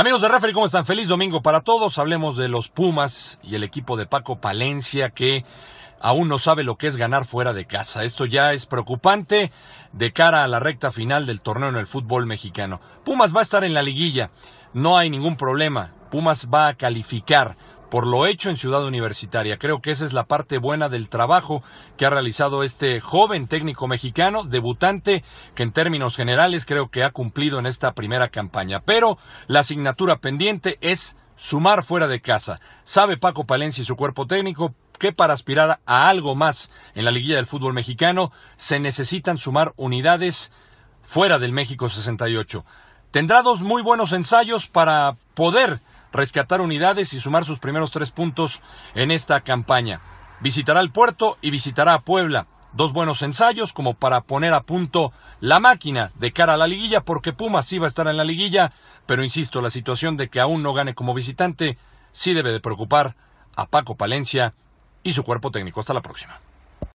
Amigos de Referee, ¿cómo están? Feliz domingo para todos. Hablemos de los Pumas y el equipo de Paco Palencia que aún no sabe lo que es ganar fuera de casa. Esto ya es preocupante de cara a la recta final del torneo en el fútbol mexicano. Pumas va a estar en la liguilla, no hay ningún problema. Pumas va a calificar por lo hecho en Ciudad Universitaria. Creo que esa es la parte buena del trabajo que ha realizado este joven técnico mexicano, debutante, que en términos generales creo que ha cumplido en esta primera campaña. Pero la asignatura pendiente es sumar fuera de casa. Sabe Paco Palencia y su cuerpo técnico que para aspirar a algo más en la liguilla del fútbol mexicano se necesitan sumar unidades fuera del México 68. Tendrá dos muy buenos ensayos para poder rescatar unidades y sumar sus primeros tres puntos en esta campaña. Visitará el puerto y visitará Puebla. Dos buenos ensayos como para poner a punto la máquina de cara a la liguilla, porque Pumas sí va a estar en la liguilla, pero insisto, la situación de que aún no gane como visitante sí debe de preocupar a Paco Palencia y su cuerpo técnico. Hasta la próxima.